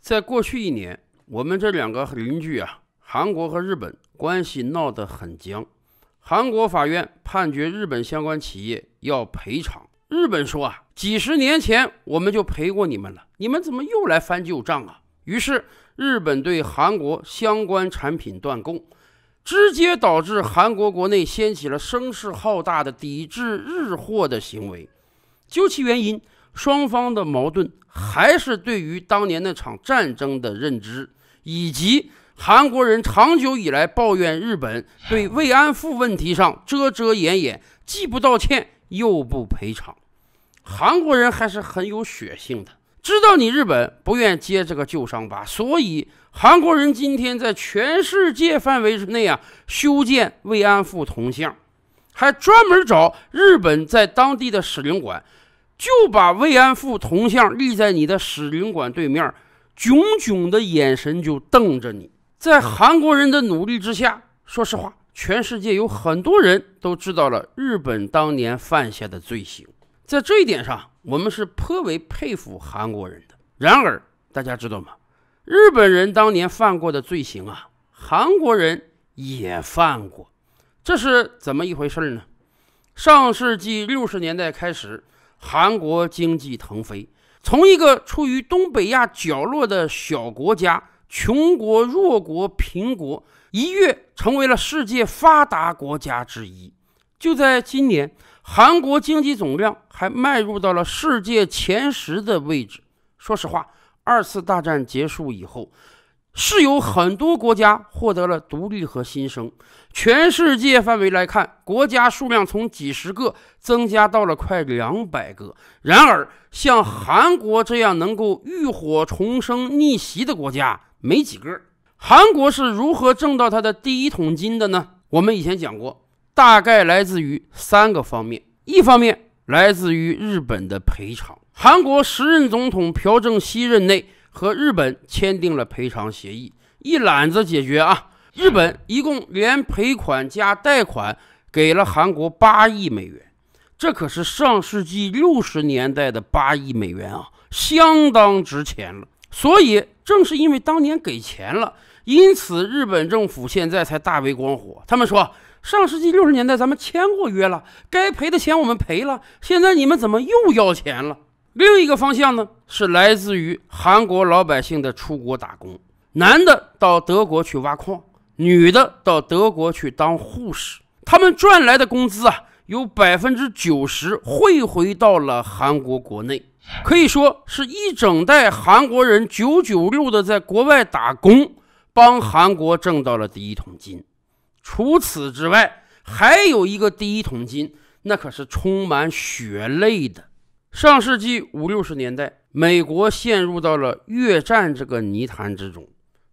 在过去一年，我们这两个邻居啊，韩国和日本关系闹得很僵。韩国法院判决日本相关企业要赔偿。日本说啊，几十年前我们就赔过你们了，你们怎么又来翻旧账啊？于是，日本对韩国相关产品断供，直接导致韩国国内掀起了声势浩大的抵制日货的行为。究其原因。双方的矛盾还是对于当年那场战争的认知，以及韩国人长久以来抱怨日本对慰安妇问题上遮遮掩掩，既不道歉又不赔偿。韩国人还是很有血性的，知道你日本不愿接这个旧伤疤，所以韩国人今天在全世界范围之内啊，修建慰安妇铜像，还专门找日本在当地的使领馆。就把慰安妇铜像立在你的使领馆对面，炯炯的眼神就瞪着你。在韩国人的努力之下，说实话，全世界有很多人都知道了日本当年犯下的罪行。在这一点上，我们是颇为佩服韩国人的。然而，大家知道吗？日本人当年犯过的罪行啊，韩国人也犯过。这是怎么一回事呢？上世纪六十年代开始。韩国经济腾飞，从一个处于东北亚角落的小国家、穷国、弱国、贫国，一跃成为了世界发达国家之一。就在今年，韩国经济总量还迈入到了世界前十的位置。说实话，二次大战结束以后。是有很多国家获得了独立和新生，全世界范围来看，国家数量从几十个增加到了快两百个。然而，像韩国这样能够浴火重生、逆袭的国家没几个。韩国是如何挣到他的第一桶金的呢？我们以前讲过，大概来自于三个方面：一方面来自于日本的赔偿。韩国时任总统朴正熙任内。和日本签订了赔偿协议，一揽子解决啊！日本一共连赔款加贷款，给了韩国八亿美元，这可是上世纪六十年代的八亿美元啊，相当值钱了。所以正是因为当年给钱了，因此日本政府现在才大为光火。他们说，上世纪六十年代咱们签过约了，该赔的钱我们赔了，现在你们怎么又要钱了？另一个方向呢，是来自于韩国老百姓的出国打工，男的到德国去挖矿，女的到德国去当护士，他们赚来的工资啊，有百分之九十汇回到了韩国国内，可以说是一整代韩国人九九六的在国外打工，帮韩国挣到了第一桶金。除此之外，还有一个第一桶金，那可是充满血泪的。上世纪五六十年代，美国陷入到了越战这个泥潭之中。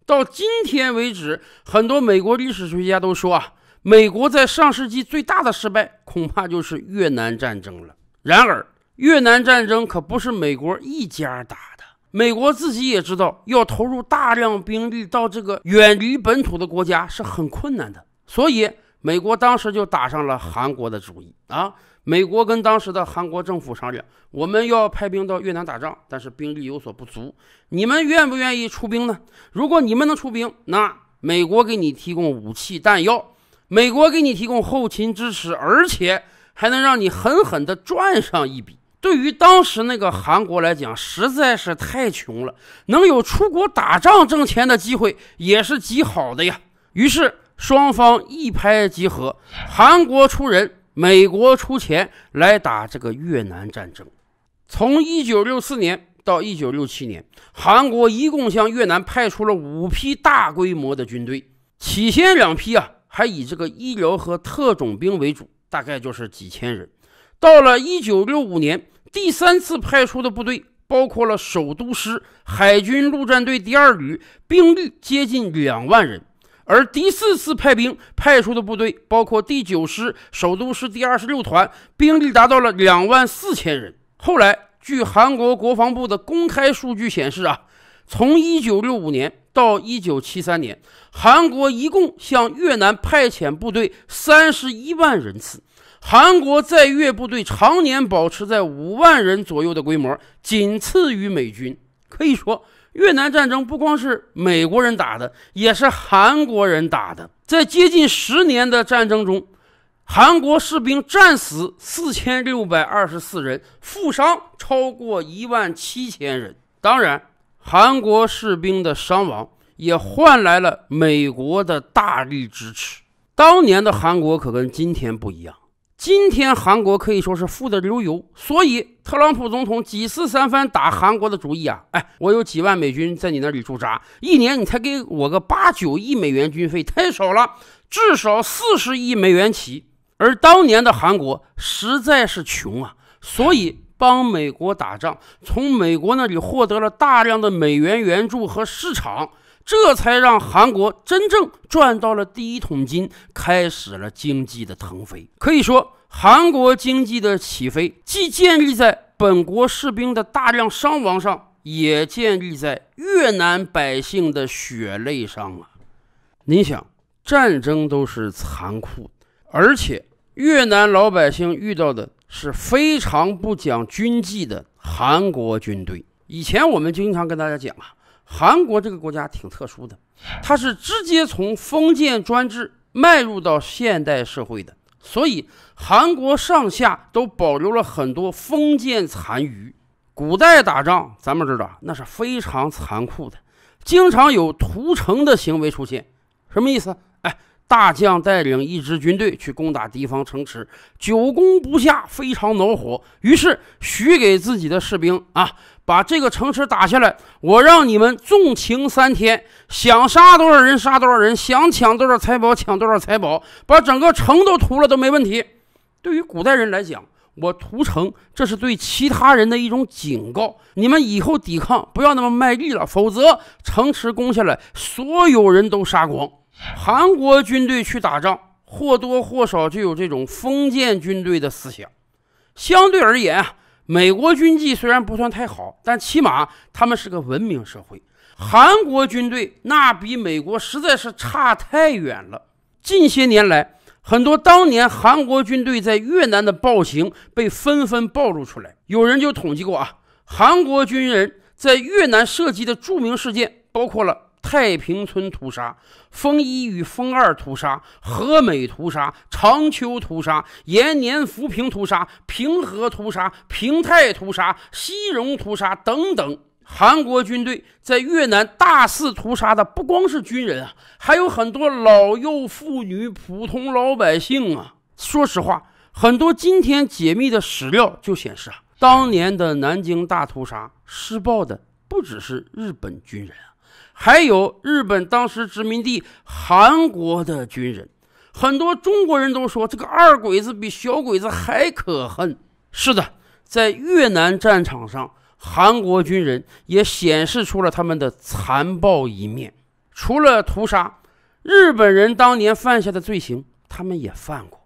到今天为止，很多美国历史学家都说啊，美国在上世纪最大的失败，恐怕就是越南战争了。然而，越南战争可不是美国一家打的，美国自己也知道要投入大量兵力到这个远离本土的国家是很困难的，所以美国当时就打上了韩国的主意啊。美国跟当时的韩国政府商量，我们要派兵到越南打仗，但是兵力有所不足，你们愿不愿意出兵呢？如果你们能出兵，那美国给你提供武器弹药，美国给你提供后勤支持，而且还能让你狠狠的赚上一笔。对于当时那个韩国来讲，实在是太穷了，能有出国打仗挣钱的机会也是极好的呀。于是双方一拍即合，韩国出人。美国出钱来打这个越南战争，从一九六四年到一九六七年，韩国一共向越南派出了五批大规模的军队。起先两批啊，还以这个医疗和特种兵为主，大概就是几千人。到了一九六五年，第三次派出的部队包括了首都师、海军陆战队第二旅，兵力接近两万人。而第四次派兵派出的部队包括第九师、首都师第二十六团，兵力达到了两万四千人。后来，据韩国国防部的公开数据显示，啊，从一九六五年到一九七三年，韩国一共向越南派遣部队三十一万人次。韩国在越部队常年保持在五万人左右的规模，仅次于美军，可以说。越南战争不光是美国人打的，也是韩国人打的。在接近十年的战争中，韩国士兵战死四千六百二十四人，负伤超过一万七千人。当然，韩国士兵的伤亡也换来了美国的大力支持。当年的韩国可跟今天不一样。今天韩国可以说是富得流油，所以特朗普总统几次三番打韩国的主意啊！哎，我有几万美军在你那里驻扎，一年你才给我个八九亿美元军费，太少了，至少四十亿美元起。而当年的韩国实在是穷啊，所以帮美国打仗，从美国那里获得了大量的美元援助和市场。这才让韩国真正赚到了第一桶金，开始了经济的腾飞。可以说，韩国经济的起飞既建立在本国士兵的大量伤亡上，也建立在越南百姓的血泪上啊！您想，战争都是残酷，而且越南老百姓遇到的是非常不讲军纪的韩国军队。以前我们经常跟大家讲啊。韩国这个国家挺特殊的，它是直接从封建专制迈入到现代社会的，所以韩国上下都保留了很多封建残余。古代打仗，咱们知道那是非常残酷的，经常有屠城的行为出现。什么意思？哎。大将带领一支军队去攻打敌方城池，久攻不下，非常恼火。于是许给自己的士兵：“啊，把这个城池打下来，我让你们纵情三天，想杀多少人杀多少人，想抢多少财宝抢多少财宝，把整个城都屠了都没问题。”对于古代人来讲，我屠城这是对其他人的一种警告：你们以后抵抗不要那么卖力了，否则城池攻下来，所有人都杀光。韩国军队去打仗，或多或少就有这种封建军队的思想。相对而言啊，美国军纪虽然不算太好，但起码他们是个文明社会。韩国军队那比美国实在是差太远了。近些年来，很多当年韩国军队在越南的暴行被纷纷暴露出来。有人就统计过啊，韩国军人在越南涉及的著名事件包括了。太平村屠杀、丰一与丰二屠杀、和美屠杀、长秋屠杀、延年扶贫屠杀、平和屠杀、平泰屠杀、西戎屠杀等等。韩国军队在越南大肆屠杀的不光是军人啊，还有很多老幼妇女、普通老百姓啊。说实话，很多今天解密的史料就显示啊，当年的南京大屠杀施暴的不只是日本军人啊。还有日本当时殖民地韩国的军人，很多中国人都说这个二鬼子比小鬼子还可恨。是的，在越南战场上，韩国军人也显示出了他们的残暴一面。除了屠杀，日本人当年犯下的罪行，他们也犯过。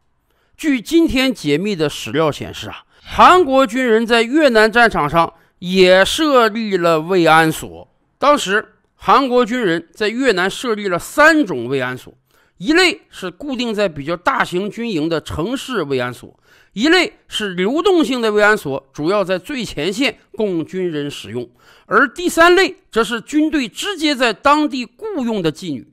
据今天解密的史料显示啊，韩国军人在越南战场上也设立了慰安所，当时。韩国军人在越南设立了三种慰安所，一类是固定在比较大型军营的城市慰安所，一类是流动性的慰安所，主要在最前线供军人使用，而第三类则是军队直接在当地雇佣的妓女。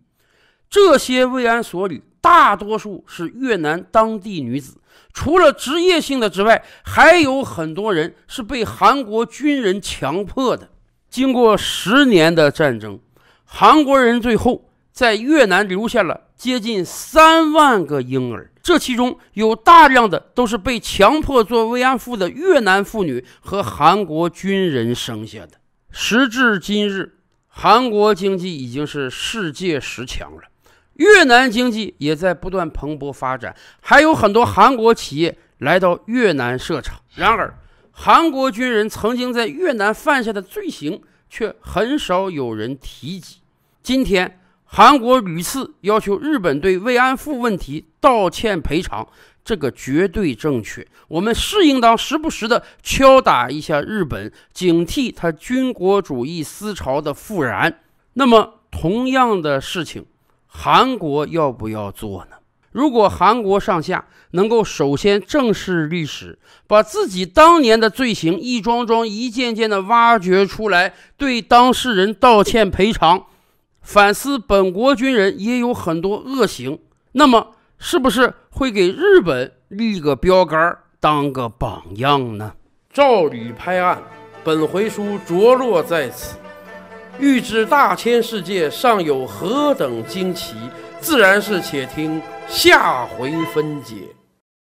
这些慰安所里，大多数是越南当地女子，除了职业性的之外，还有很多人是被韩国军人强迫的。经过十年的战争，韩国人最后在越南留下了接近三万个婴儿，这其中有大量的都是被强迫做慰安妇的越南妇女和韩国军人生下的。时至今日，韩国经济已经是世界十强了，越南经济也在不断蓬勃发展，还有很多韩国企业来到越南设厂。然而，韩国军人曾经在越南犯下的罪行，却很少有人提及。今天，韩国屡次要求日本对慰安妇问题道歉赔偿，这个绝对正确。我们是应当时不时的敲打一下日本，警惕他军国主义思潮的复燃。那么，同样的事情，韩国要不要做呢？如果韩国上下能够首先正视历史，把自己当年的罪行一桩桩、一件件的挖掘出来，对当事人道歉赔偿，反思本国军人也有很多恶行，那么是不是会给日本立个标杆，当个榜样呢？照理拍案，本回书着落在此。欲知大千世界尚有何等惊奇？自然是，且听下回分解。